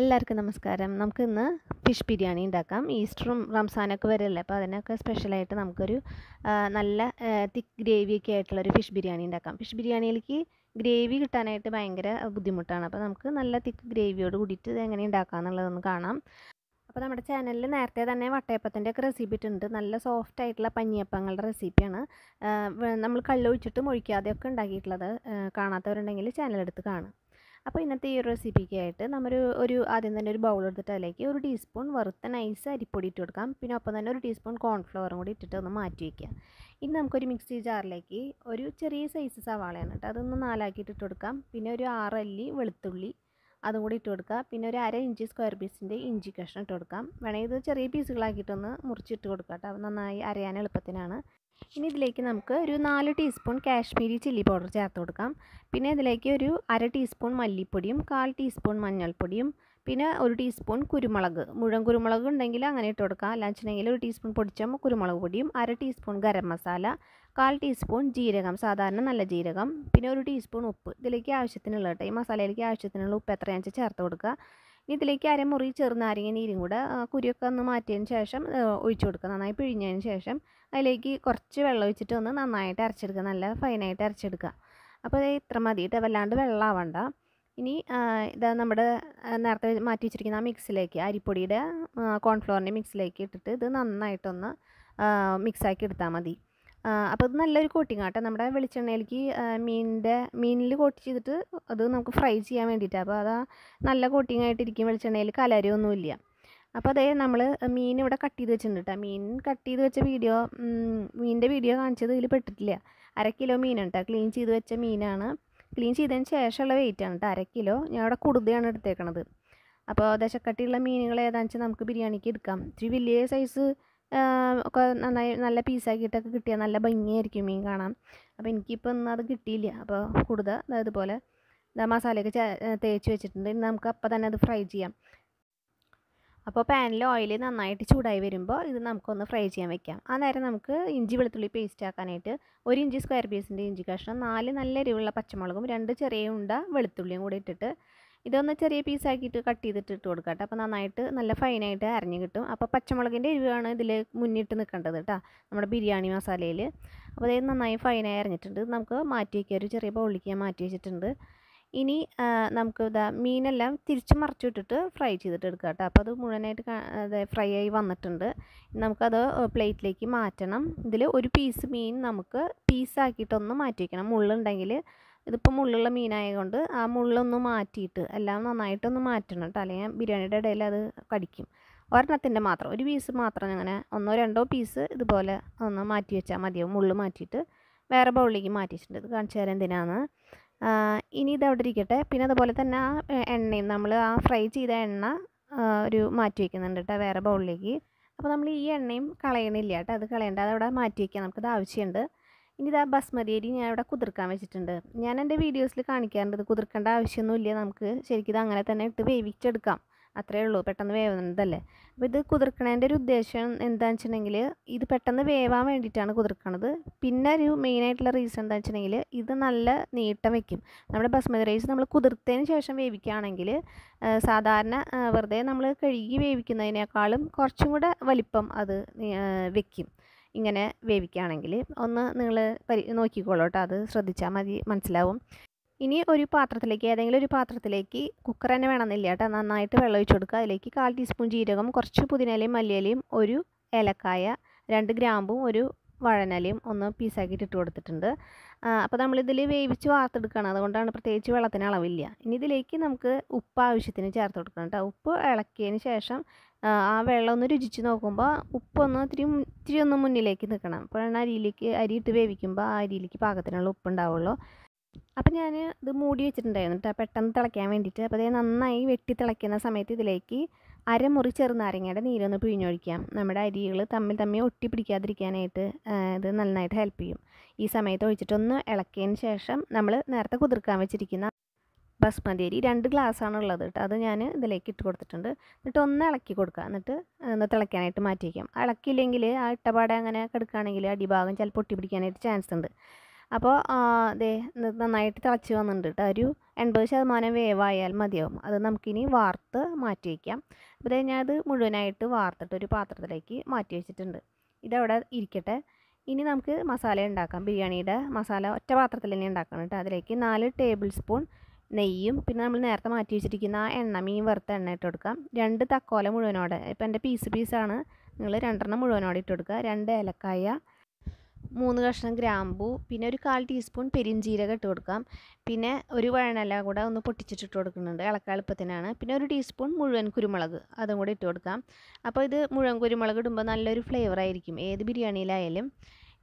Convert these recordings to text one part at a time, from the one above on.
എല്ലാവർക്കും നമസ്കാരം നമുക്ക് ഇന്ന് ഫിഷ് ബിരിയാണി ഉണ്ടാക്കാം ഈസ്റ്ററും റംസാനൊക്കെ വരല്ലേ അപ്പോൾ അതിനൊക്കെ സ്പെഷ്യലായിട്ട് നമുക്കൊരു നല്ല തിക്ക് ഗ്രേവിയൊക്കെ ആയിട്ടുള്ളൊരു ഫിഷ് ബിരിയാണി ഉണ്ടാക്കാം ഫിഷ് ബിരിയാണിയിലേക്ക് ഗ്രേവി കിട്ടാനായിട്ട് ഭയങ്കര ബുദ്ധിമുട്ടാണ് അപ്പോൾ നമുക്ക് നല്ല തിക്ക് ഗ്രേവിയോട് കൂടിയിട്ട് ഇത് എങ്ങനെ ഉണ്ടാക്കാം എന്നുള്ളതൊന്ന് കാണാം അപ്പോൾ നമ്മുടെ ചാനലിൽ നേരത്തെ തന്നെ ഒക്കെ റെസിപ്പി ഇട്ടുണ്ട് നല്ല സോഫ്റ്റ് ആയിട്ടുള്ള പഞ്ഞിയപ്പങ്ങളുടെ റെസിപ്പിയാണ് നമ്മൾ കള്ളൊഴിച്ചിട്ട് മൊഴിക്കാതെയൊക്കെ ഉണ്ടാക്കിയിട്ടുള്ളത് കാണാത്തവരുണ്ടെങ്കിൽ ചാനലെടുത്ത് കാണും അപ്പോൾ ഇന്നത്തെ ഈ റെസിപ്പിക്കായിട്ട് നമ്മൾ ഒരു ആദ്യം തന്നെ ഒരു ബൗൾ എടുത്തിട്ട് അതിലേക്ക് ഒരു ടീസ്പൂൺ വറുത്ത നൈസ് അരിപ്പൊടി ഇട്ട് കൊടുക്കാം പിന്നെ ഒപ്പം തന്നെ ഒരു ടീസ്പൂൺ കോൺഫ്ലവറും കൂടി ഇട്ടിട്ട് ഒന്ന് മാറ്റി വയ്ക്കുക ഇനി നമുക്കൊരു മിക്സി ജാറിലേക്ക് ഒരു ചെറിയ സൈസ് സവാളയാണ് കേട്ടോ അതൊന്ന് നാലാക്കിയിട്ട് ഇട്ട് കൊടുക്കാം പിന്നെ ഒരു ആറല്ലി വെളുത്തുള്ളി അതും കൂടി ഇട്ട് കൊടുക്കുക പിന്നെ ഒരു അര ഇഞ്ച് സ്ക്വയർ പീസിൻ്റെ ഇഞ്ചി കഷ്ണം ഇട്ട് കൊടുക്കാം വേണമെങ്കിൽ ഇത് ചെറിയ പീസുകളാക്കിയിട്ടൊന്ന് മുറിച്ചിട്ട് കൊടുക്കാം കേട്ടോ നന്നായി അരയാൻ എളുപ്പത്തിനാണ് ഇനി ഇതിലേക്ക് നമുക്ക് ഒരു നാല് ടീസ്പൂൺ കാശ്മീരി ചില്ലി പൗഡർ ചേർത്ത് കൊടുക്കാം പിന്നെ ഇതിലേക്ക് ഒരു അര ടീസ്പൂൺ മല്ലിപ്പൊടിയും കാൽ ടീസ്പൂൺ മഞ്ഞൾപ്പൊടിയും പിന്നെ ഒരു ടീസ്പൂൺ കുരുമുളക് മുഴുവൻ കുരുമുളക് ഉണ്ടെങ്കിൽ അങ്ങനെ ഇട്ട് കൊടുക്കാം അല്ലാച്ചിട്ടുണ്ടെങ്കിൽ ഒരു ടീസ്പൂൺ പൊടിച്ചാൽ കുരുമുളക് പൊടിയും അര ടീസ്പൂൺ ഗരം മസാല കാൽ ടീസ്പൂൺ ജീരകം സാധാരണ നല്ല ജീരകം പിന്നെ ഒരു ടീസ്പൂൺ ഉപ്പ് ഇതിലേക്ക് ആവശ്യത്തിനുള്ള ഈ മസാലയിലേക്ക് ആവശ്യത്തിനുള്ള ഉപ്പ് എത്രയാണെന്ന് വെച്ചാൽ ചേർത്ത് കൊടുക്കുക ഇതിലേക്ക് അരമുറി ചെറു നാരങ്ങ നീരും കൂടെ കുരിയൊക്കെ ഒന്ന് മാറ്റിയതിന് ശേഷം ഒഴിച്ചു കൊടുക്കുക നന്നായി പിഴിഞ്ഞതിന് ശേഷം അതിലേക്ക് കുറച്ച് വെള്ളം ഒഴിച്ചിട്ട് ഒന്ന് നന്നായിട്ട് അരച്ചെടുക്കുക നല്ല ഫൈനായിട്ട് അരച്ചെടുക്കുക അപ്പോൾ അത് ഇത്ര മതി കേട്ടോ വല്ലാണ്ട് വെള്ളമാവണ്ട ഇനി ഇതാ നമ്മുടെ നേരത്തെ മാറ്റി വെച്ചിരിക്കുന്ന ആ മിക്സിലേക്ക് അരിപ്പൊടിയുടെ കോൺഫ്ലോറിൻ്റെ മിക്സിലേക്ക് ഇട്ടിട്ട് ഇത് നന്നായിട്ടൊന്ന് മിക്സാക്കി എടുത്താൽ മതി അപ്പോൾ ഇത് നല്ലൊരു കോട്ടിങ് ആട്ടെ നമ്മുടെ വെളിച്ചെണ്ണയിലേക്ക് മീനിൻ്റെ മീനിൽ കോട്ട് ചെയ്തിട്ട് അത് നമുക്ക് ഫ്രൈ ചെയ്യാൻ വേണ്ടിയിട്ടാണ് അപ്പോൾ അതാ നല്ല കോട്ടിങ് ആയിട്ടിരിക്കും വെളിച്ചെണ്ണയിൽ കലരൊന്നുമില്ല അപ്പോൾ അതേ നമ്മൾ മീൻ ഇവിടെ കട്ട് ചെയ്ത് വെച്ചിട്ടുണ്ട് കേട്ടോ മീൻ കട്ട് ചെയ്ത് വെച്ച വീഡിയോ മീനിൻ്റെ വീഡിയോ കാണിച്ചത് ഇതിൽ പെട്ടിട്ടില്ല അര കിലോ മീനാണ് കേട്ടോ ക്ലീൻ ചെയ്ത് വെച്ച മീനാണ് ക്ലീൻ ചെയ്തതിന് ശേഷമുള്ള ആണ് കേട്ടോ അര കിലോ ഞാൻ ഇവിടെ കുടുതയാണ് എടുത്തേക്കണത് അപ്പോൾ ദശക്കട്ടിയുള്ള മീനുകൾ ഏതാണെന്ന് വെച്ചാൽ നമുക്ക് ബിരിയാണിക്ക് എടുക്കാം ഇത്തിരി വലിയ സൈസ് ഒക്കെ നന്നായി നല്ല പീസാക്കിയിട്ടൊക്കെ കിട്ടിയാൽ നല്ല ഭംഗിയായിരിക്കും മീൻ കാണാൻ അപ്പോൾ എനിക്കിപ്പോൾ ഇന്ന് അത് കിട്ടിയില്ല അപ്പോൾ കൂടുതൽ അതുപോലെ മസാലയൊക്കെ തേച്ച് വെച്ചിട്ടുണ്ട് ഇനി നമുക്ക് അപ്പോൾ തന്നെ അത് ഫ്രൈ ചെയ്യാം അപ്പോൾ പാനിൽ ഓയിൽ നന്നായിട്ട് ചൂടായി വരുമ്പോൾ ഇത് നമുക്കൊന്ന് ഫ്രൈ ചെയ്യാൻ വെക്കാം ആ നേരം നമുക്ക് ഇഞ്ചി വെളുത്തുള്ളി പേസ്റ്റ് ആക്കാനായിട്ട് ഒരു ഇഞ്ചി സ്ക്വയർ പീസിൻ്റെ ഇഞ്ചി കഷ്ണം നാല് നല്ല എരിവുള്ള പച്ചമുളകും രണ്ട് ചെറിയ ഉണ്ട വെളുത്തുള്ളിയും കൂടി ഇട്ടിട്ട് ഇതൊന്ന് ചെറിയ പീസാക്കിയിട്ട് കട്ട് ചെയ്തിട്ട് ഇട്ട് കൊടുക്കുക കേട്ടോ അപ്പോൾ നന്നായിട്ട് നല്ല ഫൈനായിട്ട് അരഞ്ഞ് കിട്ടും അപ്പോൾ പച്ചമുളകിൻ്റെ എരിവാണ് ഇതിൽ മുന്നിട്ട് നിൽക്കേണ്ടത് കേട്ടോ നമ്മുടെ ബിരിയാണി മസാലയിൽ അപ്പോൾ അതായത് നന്നായി ഫൈനായി അരഞ്ഞിട്ടുണ്ട് നമുക്ക് മാറ്റി വയ്ക്കുക ഒരു ചെറിയ ബൗളിക്ക് ഞാൻ മാറ്റി വെച്ചിട്ടുണ്ട് ഇനി നമുക്ക് ഇതാ മീനെല്ലാം തിരിച്ച് മറിച്ചു വിട്ടിട്ട് ഫ്രൈ ചെയ്തിട്ട് എടുക്കുക കേട്ടോ അപ്പോൾ അത് മുഴുവനായിട്ട് ഫ്രൈ ആയി വന്നിട്ടുണ്ട് നമുക്കത് പ്ലേറ്റിലേക്ക് മാറ്റണം ഇതിൽ ഒരു പീസ് മീൻ നമുക്ക് പീസാക്കിയിട്ടൊന്ന് മാറ്റി വയ്ക്കണം മുള്ളുണ്ടെങ്കിൽ ഇതിപ്പോൾ മുള്ളുള്ള മീനായതുകൊണ്ട് ആ മുള്ളൊന്ന് മാറ്റിയിട്ട് എല്ലാം നന്നായിട്ടൊന്ന് മാറ്റണം കേട്ടോ അല്ലെങ്കിൽ ബിരിയാണിയുടെ ഇടയിൽ അത് കടിക്കും ഒരെണ്ണത്തിൻ്റെ മാത്രം ഒരു പീസ് മാത്രം അങ്ങനെ ഒന്നോ രണ്ടോ പീസ് ഇതുപോലെ ഒന്ന് മാറ്റി വെച്ചാൽ മതിയാവും മുള്ളു മാറ്റിയിട്ട് വേറെ ബൗളിലേക്ക് മാറ്റിയിട്ടുണ്ട് ഇത് കാണിച്ചു തരാം എന്തിനാണ് ഇനി ഇത് അവിടെ ഇരിക്കട്ടെ പിന്നെ അതുപോലെ തന്നെ ആ എണ്ണയും നമ്മൾ ആ ഫ്രൈ ചെയ്ത എണ്ണ ഒരു മാറ്റി വയ്ക്കുന്നുണ്ട് കേട്ടോ വേറെ ബൗളിലേക്ക് അപ്പോൾ നമ്മൾ ഈ എണ്ണയും കളയണില്ല കേട്ടോ അത് കളയേണ്ട അതവിടെ മാറ്റി വയ്ക്കാം നമുക്കത് ആവശ്യമുണ്ട് ഇനി ഇതാ ബസ്മതി അരി ഞാൻ ഇവിടെ കുതിർക്കാൻ വെച്ചിട്ടുണ്ട് ഞാൻ എൻ്റെ വീഡിയോസിൽ കാണിക്കാറുണ്ട് കുതിർക്കേണ്ട ആവശ്യമൊന്നുമില്ല നമുക്ക് ശരിക്കും ഇത് അങ്ങനെ തന്നെ ഇട്ട് വേവിച്ചെടുക്കാം അത്രയേ ഉള്ളൂ പെട്ടെന്ന് വേവുന്നതല്ലേ അപ്പോൾ ഇത് കുതിർക്കണേൻ്റെ ഒരു ഉദ്ദേശം എന്താണെന്ന് വെച്ചിട്ടുണ്ടെങ്കിൽ ഇത് പെട്ടെന്ന് വേവാൻ വേണ്ടിയിട്ടാണ് കുതിർക്കണത് പിന്നെ ഒരു മെയിനായിട്ടുള്ള റീസൺ എന്താ വെച്ചിട്ടുണ്ടെങ്കിൽ ഇത് നല്ല നീട്ടം വയ്ക്കും നമ്മുടെ ബസ്മതി റൈസ് നമ്മൾ കുതിർത്തതിന് ശേഷം വേവിക്കുകയാണെങ്കിൽ സാധാരണ വെറുതെ നമ്മൾ കഴുകി വേവിക്കുന്നതിനേക്കാളും കുറച്ചും കൂടെ വലിപ്പം അത് വയ്ക്കും ഇങ്ങനെ വേവിക്കുകയാണെങ്കിൽ ഒന്ന് നിങ്ങൾ പരി നോക്കിക്കോളൂ കേട്ടോ അത് ശ്രദ്ധിച്ചാൽ മതി മനസ്സിലാവും ഇനി ഒരു പാത്രത്തിലേക്ക് ഏതെങ്കിലും ഒരു പാത്രത്തിലേക്ക് കുക്കർ തന്നെ വേണമെന്നില്ല കേട്ടോ നന്നായിട്ട് വെള്ളം ഒഴിച്ചു കൊടുക്കുക അതിലേക്ക് കാൽ ടീസ്പൂൺ ജീരകം കുറച്ച് പുതിനലയും മല്ലിയലയും ഒരു ഏലക്കായ രണ്ട് ഗ്രാമ്പും ഒരു വഴനലയും ഒന്ന് പീസാക്കിയിട്ട് ഇട്ട് കൊടുത്തിട്ടുണ്ട് അപ്പോൾ നമ്മളിതിൽ വേവിച്ച് വാർത്തെടുക്കണം അതുകൊണ്ടാണ് പ്രത്യേകിച്ച് വെള്ളത്തിന് അളവില്ല ഇനി ഇതിലേക്ക് നമുക്ക് ഉപ്പ് ആവശ്യത്തിന് ചേർത്ത് കൊടുക്കണം കേട്ടോ ഉപ്പ് ഇളക്കിയതിന് ശേഷം ആ വെള്ളം ഒന്ന് രുചിച്ച് നോക്കുമ്പോൾ ഉപ്പൊന്ന് ഇത്തിരി ഇത്തിരി ഒന്ന് മുന്നിലേക്ക് നിൽക്കണം അപ്പോഴാണ് അരിയിലേക്ക് അരി ഇട്ട് വേവിക്കുമ്പോൾ ആ അരിയിലേക്ക് പാകത്തിനുള്ള ഉപ്പ് അപ്പോൾ ഞാൻ ഇത് മൂടി വെച്ചിട്ടുണ്ടായിരുന്നു കേട്ടോ പെട്ടെന്ന് തിളയ്ക്കാൻ വേണ്ടിയിട്ട് അപ്പോൾ അതേ നന്നായി വെട്ടി തിളയ്ക്കുന്ന സമയത്ത് ഇതിലേക്ക് അരമുറി ചെറുനാരങ്ങയുടെ നീരൊന്ന് പിഴിഞ്ഞൊഴിക്കാം നമ്മുടെ അരികൾ തമ്മിൽ തമ്മിൽ ഒട്ടി പിടിക്കാതിരിക്കാനായിട്ട് ഇത് നന്നായിട്ട് ഹെൽപ്പ് ചെയ്യും ഈ സമയത്ത് ഒഴിച്ചിട്ടൊന്ന് ഇളക്കിയതിന് ശേഷം നമ്മൾ നേരത്തെ കുതിർക്കാൻ വെച്ചിരിക്കുന്ന ബസ്മതി അരി രണ്ട് ഗ്ലാസ്സാണ് ഉള്ളത് കേട്ടോ അത് ഞാൻ ഇതിലേക്ക് ഇട്ട് കൊടുത്തിട്ടുണ്ട് എന്നിട്ട് ഒന്ന് ഇളക്കി കൊടുക്കുക എന്നിട്ട് ഒന്ന് തിളയ്ക്കാനായിട്ട് മാറ്റി ഇളക്കിയില്ലെങ്കിൽ ആ ഇട്ടപാടെ അങ്ങനെ കിടക്കുകയാണെങ്കിൽ അടിഭാഗം ചിലപ്പോൾ ഒട്ടി പിടിക്കാനായിട്ട് ചാൻസ് ഉണ്ട് അപ്പോൾ ദേ നന്നായിട്ട് തിളച്ച് വന്നിട്ടുണ്ട് കേട്ടോ ഒരു എൺപത് ശതമാനം വേവായാൽ മതിയാവും അത് നമുക്കിനി വാർത്ത് മാറ്റി വയ്ക്കാം അപ്പോൾ ഞാനത് മുഴുവനായിട്ട് വാർത്തിട്ട് ഒരു പാത്രത്തിലേക്ക് മാറ്റി വെച്ചിട്ടുണ്ട് ഇതവിടെ ഇരിക്കട്ടെ ഇനി നമുക്ക് മസാല ഉണ്ടാക്കാം ബിരിയാണിയുടെ മസാല ഒറ്റ പാത്രത്തിൽ തന്നെ ഉണ്ടാക്കണം കേട്ടോ അതിലേക്ക് നാല് ടേബിൾ സ്പൂൺ നെയ്യും പിന്നെ നമ്മൾ നേരത്തെ മാറ്റി വെച്ചിരിക്കുന്ന ആ എണ്ണ മീൻ വറുത്ത എണ്ണ ഇട്ട് കൊടുക്കാം രണ്ട് തക്കോല മുഴുവനോടെ ഇപ്പം എൻ്റെ പീസ് പീസാണ് നിങ്ങൾ രണ്ടെണ്ണം മുഴുവനോടെ ഇട്ട് കൊടുക്കുക രണ്ട് ഏലക്കായ മൂന്ന് കഷ്ണം ഗ്രാമ്പു പിന്നെ ഒരു കാൽ ടീസ്പൂൺ പെരിഞ്ചീരകം ഇട്ട് കൊടുക്കാം പിന്നെ ഒരു വഴനല കൂടെ ഒന്ന് പൊട്ടിച്ചിട്ട് ഇട്ട് കൊടുക്കുന്നുണ്ട് ഇളക്കാളുപ്പത്തിനാണ് പിന്നെ ഒരു ടീസ്പൂൺ മുഴുവൻ കുരുമുളക് അതും കൂടി ഇട്ട് കൊടുക്കാം അപ്പോൾ ഇത് മുഴുവൻ കുരുമുളക് ഇടുമ്പോൾ നല്ലൊരു ഫ്ലേവർ ആയിരിക്കും ഏത് ബിരിയാണിയിലായാലും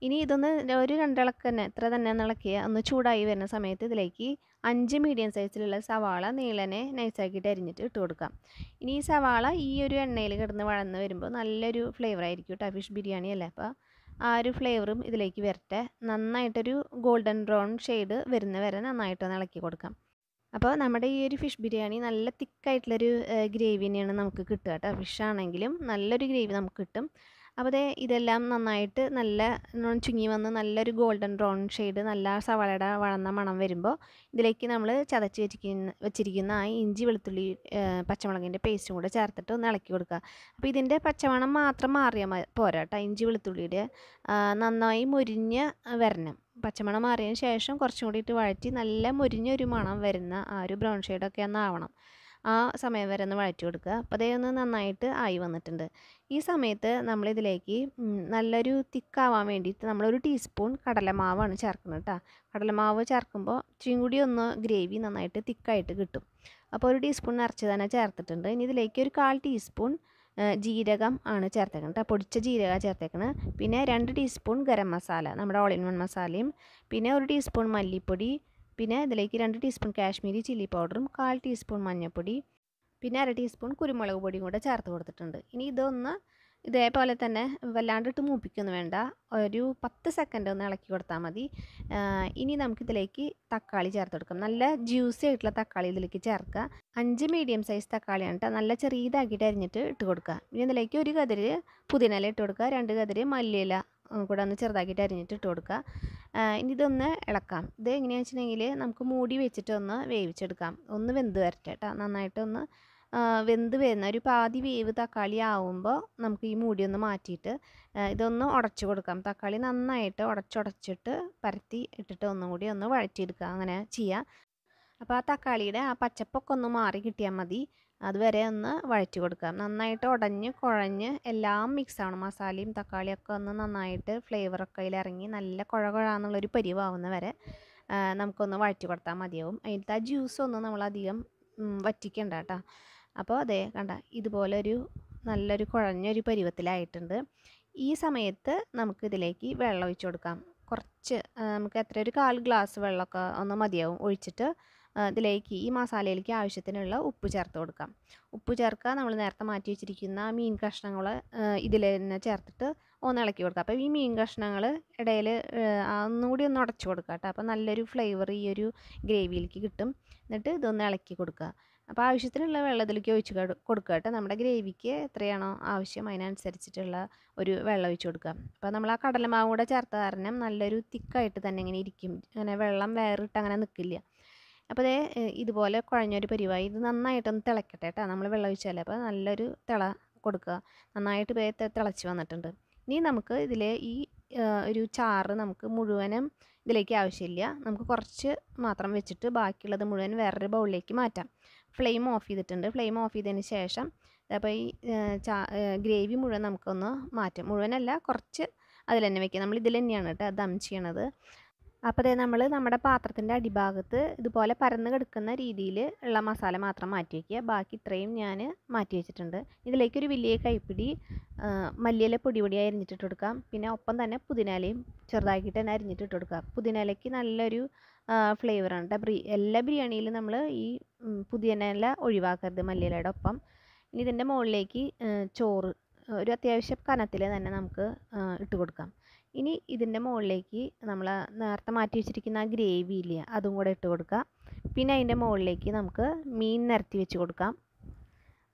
ഇനി ഇതൊന്ന് ഒരു രണ്ടിളക്ക് തന്നെ എത്ര തന്നെ ഇളക്കിയ ഒന്ന് ചൂടായി വരുന്ന സമയത്ത് ഇതിലേക്ക് അഞ്ച് മീഡിയം സൈസിലുള്ള സവാള നീളനെ നൈസാക്കിയിട്ട് അരിഞ്ഞിട്ട് ഇട്ട് കൊടുക്കാം ഇനി ഈ സവാള ഈ ഒരു എണ്ണയിൽ കിടന്ന് വളർന്ന് വരുമ്പോൾ നല്ലൊരു ഫ്ലേവർ ആയിരിക്കും കേട്ടോ ഫിഷ് ബിരിയാണി അല്ലേ അപ്പോൾ ആ ഒരു ഫ്ലേവറും ഇതിലേക്ക് വരട്ടെ നന്നായിട്ടൊരു ഗോൾഡൻ ബ്രൗൺ ഷെയ്ഡ് വരുന്ന വരെ നന്നായിട്ട് ഇളക്കി കൊടുക്കാം അപ്പോൾ നമ്മുടെ ഈ ഒരു ഫിഷ് ബിരിയാണി നല്ല തിക്കായിട്ടുള്ളൊരു ഗ്രേവി തന്നെയാണ് നമുക്ക് കിട്ടുക കേട്ടോ ഫിഷ് ആണെങ്കിലും നല്ലൊരു ഗ്രേവി നമുക്ക് കിട്ടും അപ്പോൾ അതേ ഇതെല്ലാം നന്നായിട്ട് നല്ല ചുങ്ങി വന്ന് നല്ലൊരു ഗോൾഡൻ ബ്രൗൺ ഷെയ്ഡ് നല്ല സവാളയുടെ വളർന്ന മണം വരുമ്പോൾ ഇതിലേക്ക് നമ്മൾ ചതച്ച് വെച്ചിരിക്കുന്ന വെച്ചിരിക്കുന്ന ആ ഇഞ്ചി വെളുത്തുള്ളി പച്ചമുളകിൻ്റെ പേസ്റ്റും കൂടെ ചേർത്തിട്ട് ഒന്ന് ഇളക്കി കൊടുക്കുക അപ്പോൾ ഇതിൻ്റെ പച്ചമണം മാത്രം മാറിയാൽ പോരാട്ടോ ഇഞ്ചി വെളുത്തുള്ളിയുടെ നന്നായി മുരിഞ്ഞ് വരണം പച്ചമണം മാറിയതിന് ശേഷം കുറച്ചും ഇട്ട് വഴറ്റി നല്ല മുരിഞ്ഞൊരു മണം വരുന്ന ആ ഒരു ബ്രൗൺ ഷെയ്ഡൊക്കെ ഒന്നാവണം ആ സമയം വരെ ഒന്ന് വഴറ്റി കൊടുക്കുക അപ്പോൾ അതേ ഒന്ന് നന്നായിട്ട് ആയി വന്നിട്ടുണ്ട് ഈ സമയത്ത് നമ്മളിതിലേക്ക് നല്ലൊരു തിക്കാവാൻ വേണ്ടിയിട്ട് നമ്മളൊരു ടീസ്പൂൺ കടലമാവാണ് ചേർക്കുന്നത് കേട്ടോ കടലമാവ് ചേർക്കുമ്പോൾ ഇച്ചിരി കൂടി ഒന്ന് ഗ്രേവി നന്നായിട്ട് തിക്കായിട്ട് കിട്ടും അപ്പോൾ ഒരു ടീസ്പൂൺ നിറച്ച് തന്നെ ചേർത്തിട്ടുണ്ട് ഇനി ഇതിലേക്ക് ഒരു കാൽ ടീസ്പൂൺ ജീരകം ആണ് ചേർത്തേക്കുന്നത് പൊടിച്ച ജീരക ചേർത്തേക്കുന്നത് പിന്നെ രണ്ട് ടീസ്പൂൺ ഗരം മസാല നമ്മുടെ ഓൾ ഇൻ വൺ മസാലയും പിന്നെ ഒരു ടീസ്പൂൺ മല്ലിപ്പൊടി പിന്നെ ഇതിലേക്ക് രണ്ട് ടീസ്പൂൺ കാശ്മീരി ചില്ലി പൗഡറും കാൽ ടീസ്പൂൺ മഞ്ഞൾപ്പൊടി പിന്നെ അര ടീസ്പൂൺ കുരുമുളക് പൊടിയും കൂടെ ചേർത്ത് കൊടുത്തിട്ടുണ്ട് ഇനി ഇതൊന്ന് ഇതേപോലെ തന്നെ വല്ലാണ്ടിട്ട് മൂപ്പിക്കൊന്നും വേണ്ട ഒരു പത്ത് സെക്കൻഡ് ഒന്ന് ഇളക്കി കൊടുത്താൽ മതി ഇനി നമുക്കിതിലേക്ക് തക്കാളി ചേർത്ത് കൊടുക്കാം നല്ല ജ്യൂസി ആയിട്ടുള്ള തക്കാളി ഇതിലേക്ക് ചേർക്കുക അഞ്ച് മീഡിയം സൈസ് തക്കാളിയാണ് കേട്ടോ നല്ല ചെറിയതാക്കിയിട്ട് അരിഞ്ഞിട്ട് ഇട്ട് കൊടുക്കുക ഇനി ഇതിലേക്ക് ഒരു കതിര് പുതിനയില ഇട്ട് കൊടുക്കുക രണ്ട് കതിര് മല്ലിയില കൂടെ ഒന്ന് ചെറുതാക്കിയിട്ട് അരിഞ്ഞിട്ട് ഇട്ട് കൊടുക്കുക ഇനി ഇതൊന്ന് ഇളക്കാം ഇത് എങ്ങനെയാണെന്ന് വെച്ചിട്ടുണ്ടെങ്കിൽ നമുക്ക് മൂടി വെച്ചിട്ട് ഒന്ന് വേവിച്ചെടുക്കാം ഒന്ന് വെന്ത് വരട്ടെ കേട്ടോ നന്നായിട്ടൊന്ന് വെന്ത് വരുന്ന ഒരു പാതി വേവ് തക്കാളി ആവുമ്പോൾ നമുക്ക് ഈ മൂടി ഒന്ന് മാറ്റിയിട്ട് ഇതൊന്ന് ഉടച്ചു കൊടുക്കാം തക്കാളി നന്നായിട്ട് ഉടച്ചുടച്ചിട്ട് പരത്തി ഇട്ടിട്ട് ഒന്നും കൂടി ഒന്ന് വഴറ്റിയെടുക്കുക അങ്ങനെ ചെയ്യുക അപ്പോൾ ആ തക്കാളിയുടെ ആ പച്ചപ്പൊക്കെ ഒന്ന് മാറി കിട്ടിയാൽ മതി അതുവരെ ഒന്ന് വഴറ്റി കൊടുക്കുക നന്നായിട്ട് ഉടഞ്ഞ് കുഴഞ്ഞ് എല്ലാം മിക്സ് ആവണം മസാലയും തക്കാളിയൊക്കെ ഒന്ന് നന്നായിട്ട് ഫ്ലേവറൊക്കെ അതിലിറങ്ങി നല്ല കുഴ കുഴാന്നുള്ളൊരു പരിവാവുന്ന വരെ നമുക്കൊന്ന് വഴറ്റി കൊടുത്താൽ മതിയാവും അതിലത്തെ ആ ജ്യൂസൊന്നും നമ്മളധികം വറ്റിക്കണ്ട കേട്ടോ അപ്പോൾ അതെ കണ്ട ഇതുപോലൊരു നല്ലൊരു കുഴഞ്ഞൊരു പരിവത്തിലായിട്ടുണ്ട് ഈ സമയത്ത് നമുക്ക് ഇതിലേക്ക് വെള്ളം ഒഴിച്ചു കൊടുക്കാം കുറച്ച് നമുക്ക് എത്ര ഒരു കാൽ ഗ്ലാസ് വെള്ളമൊക്കെ ഒന്ന് മതിയാവും ഒഴിച്ചിട്ട് ഇതിലേക്ക് ഈ മസാലയിലേക്ക് ആവശ്യത്തിനുള്ള ഉപ്പ് ചേർത്ത് കൊടുക്കാം ഉപ്പ് ചേർക്കുക നമ്മൾ നേരത്തെ മാറ്റി വെച്ചിരിക്കുന്ന മീൻ കഷ്ണങ്ങൾ ഇതിൽ തന്നെ ചേർത്തിട്ട് ഒന്ന് ഇളക്കി കൊടുക്കുക അപ്പോൾ ഈ മീൻ കഷ്ണങ്ങൾ ഇടയിൽ ഒന്നുകൂടി ഒന്ന് ഉടച്ചു കൊടുക്കുക കേട്ടോ അപ്പോൾ നല്ലൊരു ഫ്ലേവർ ഈ ഒരു ഗ്രേവിയിലേക്ക് കിട്ടും എന്നിട്ട് ഇതൊന്ന് ഇളക്കി കൊടുക്കുക അപ്പോൾ ആവശ്യത്തിനുള്ള വെള്ളം ഇതിലേക്ക് ഒഴിച്ച് കൊടുക്കുക കേട്ടോ നമ്മുടെ ഗ്രേവിക്ക് എത്രയാണോ ആവശ്യം അതിനനുസരിച്ചിട്ടുള്ള ഒരു വെള്ളം ഒഴിച്ച് കൊടുക്കുക അപ്പോൾ നമ്മൾ ആ കടലമാവ് കൂടെ ചേർത്ത കാരണം നല്ലൊരു തിക്കായിട്ട് തന്നെ ഇങ്ങനെ ഇരിക്കും അങ്ങനെ വെള്ളം വേറിട്ട് അങ്ങനെ നിൽക്കില്ല അപ്പോൾ അതേ ഇതുപോലെ കുഴഞ്ഞൊരു പരിവായി ഇത് നന്നായിട്ടൊന്ന് തിളക്കട്ടെ കേട്ടോ നമ്മൾ വെള്ളം ഒഴിച്ചാലേ അപ്പോൾ നല്ലൊരു തിള കൊടുക്കുക നന്നായിട്ട് പേ തിളച്ച് വന്നിട്ടുണ്ട് ഇനി നമുക്ക് ഇതിൽ ഈ ഒരു ചാറ് നമുക്ക് മുഴുവനും ഇതിലേക്ക് ആവശ്യമില്ല നമുക്ക് കുറച്ച് മാത്രം വെച്ചിട്ട് ബാക്കിയുള്ളത് മുഴുവൻ വേറൊരു ബൗളിലേക്ക് മാറ്റാം ഫ്ലെയിം ഓഫ് ചെയ്തിട്ടുണ്ട് ഫ്ലെയിം ഓഫ് ചെയ്തതിന് ശേഷം അപ്പോൾ ഈ ചാ ഗ്രേവി മുഴുവൻ നമുക്കൊന്ന് മാറ്റാം മുഴുവനല്ല കുറച്ച് അതിൽ തന്നെ വെക്കാം നമ്മൾ ഇതിൽ തന്നെയാണ് കേട്ടോ ദം ചെയ്യണത് അപ്പോൾ ദേ നമ്മൾ നമ്മുടെ പാത്രത്തിൻ്റെ അടിഭാഗത്ത് ഇതുപോലെ പരന്ന് കിടക്കുന്ന രീതിയിൽ ഉള്ള മസാല മാത്രം മാറ്റി വയ്ക്കുക ബാക്കി ഇത്രയും ഞാൻ മാറ്റി വെച്ചിട്ടുണ്ട് ഇതിലേക്കൊരു വലിയ കൈപ്പിടി മല്ലിയില പൊടി പൊടിയായി അരിഞ്ഞിട്ടിട്ട് കൊടുക്കാം പിന്നെ ഒപ്പം തന്നെ പുതിനാലയും ചെറുതാക്കിയിട്ട് തന്നെ അരിഞ്ഞിട്ടിട്ട് കൊടുക്കാം പുതിനാലയ്ക്ക് നല്ലൊരു ഫ്ലേവറാണ് കേട്ടോ ബ്രി എല്ലാ ബിരിയാണിയിലും നമ്മൾ ഈ പുതിയനല ഒഴിവാക്കരുത് മല്ലിയിലയുടെ ഒപ്പം ഇനി ഇതിൻ്റെ മുകളിലേക്ക് ചോറ് ഒരു അത്യാവശ്യം കനത്തിൽ തന്നെ നമുക്ക് ഇട്ട് കൊടുക്കാം ഇനി ഇതിൻ്റെ മുകളിലേക്ക് നമ്മൾ നേരത്തെ മാറ്റി വെച്ചിരിക്കുന്ന ആ ഗ്രേവി ഇല്ല അതും കൂടെ ഇട്ട് കൊടുക്കുക പിന്നെ അതിൻ്റെ മുകളിലേക്ക് നമുക്ക് മീൻ നിരത്തി വെച്ച് കൊടുക്കാം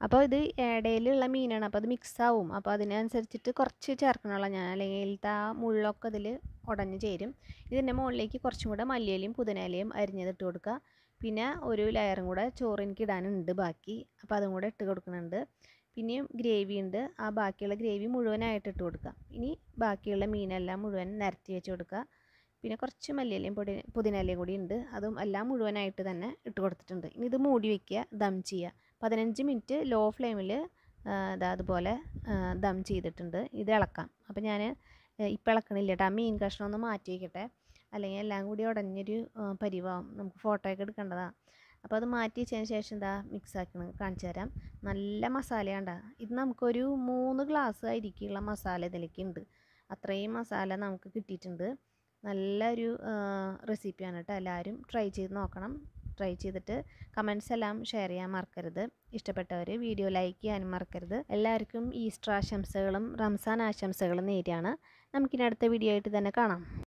അപ്പോൾ ഇത് ഇടയിലുള്ള മീനാണ് അപ്പോൾ അത് മിക്സ് ആവും അപ്പോൾ അതിനനുസരിച്ചിട്ട് കുറച്ച് ചേർക്കണമല്ലോ ഞാൻ അല്ലെങ്കിൽ ഇതിലത്തെ ആ മുള്ളൊക്കെ അതിൽ ഉടഞ്ഞു ചേരും ഇതിൻ്റെ മുകളിലേക്ക് കുറച്ചും കൂടെ മല്ലിയിലയും പുതിനയിലയും അരിഞ്ഞതിട്ട് കൊടുക്കുക പിന്നെ ഒരു ലെയറും കൂടെ ചോറിനിക്ക് ഇടാനുണ്ട് ബാക്കി അപ്പോൾ അതും കൂടെ ഇട്ട് കൊടുക്കുന്നുണ്ട് പിന്നെയും ഗ്രേവി ഉണ്ട് ആ ബാക്കിയുള്ള ഗ്രേവി മുഴുവനായിട്ട് ഇട്ട് കൊടുക്കുക ഇനി ബാക്കിയുള്ള മീനെല്ലാം മുഴുവൻ നിരത്തി വെച്ച് കൊടുക്കുക പിന്നെ കുറച്ച് മല്ലിയിലയും പൊടി പുതിനയിലയും കൂടി ഉണ്ട് അതും എല്ലാം മുഴുവനായിട്ട് തന്നെ ഇട്ട് കൊടുത്തിട്ടുണ്ട് ഇനി ഇത് മൂടി വയ്ക്കുക ദം ചെയ്യുക പതിനഞ്ച് മിനിറ്റ് ലോ ഫ്ലെയിമിൽ ദാ അതുപോലെ ദം ചെയ്തിട്ടുണ്ട് ഇത് ഇളക്കാം അപ്പം ഞാൻ ഇപ്പം ഇളക്കണില്ല കേട്ടോ ആ മീൻ കഷ്ണം ഒന്ന് മാറ്റി വയ്ക്കട്ടെ അല്ലെങ്കിൽ എല്ലാം കൂടി ഉടഞ്ഞൊരു പരിവാവും നമുക്ക് ഫോട്ടോയൊക്കെ ഒക്കെ എടുക്കേണ്ടതാണ് അപ്പോൾ അത് മാറ്റി വെച്ചതിന് ശേഷം എന്താ മിക്സാക്കണം കാണിച്ചു തരാം നല്ല മസാലയാണ്ടാ ഇത് നമുക്കൊരു മൂന്ന് ഗ്ലാസ് അരിക്കുള്ള മസാല ഇതിലേക്കുണ്ട് അത്രയും മസാല നമുക്ക് കിട്ടിയിട്ടുണ്ട് നല്ലൊരു റെസിപ്പിയാണ് കേട്ടോ എല്ലാവരും ട്രൈ ചെയ്ത് നോക്കണം ട്രൈ ചെയ്തിട്ട് കമൻസ് എല്ലാം ഷെയർ ചെയ്യാൻ മറക്കരുത് ഇഷ്ടപ്പെട്ടവർ വീഡിയോ ലൈക്ക് ചെയ്യാനും മറക്കരുത് എല്ലാവർക്കും ഈസ്റ്റർ ആശംസകളും റംസാൻ ആശംസകളും നേരിയാണ് നമുക്കിനി അടുത്ത വീഡിയോ ആയിട്ട് തന്നെ കാണാം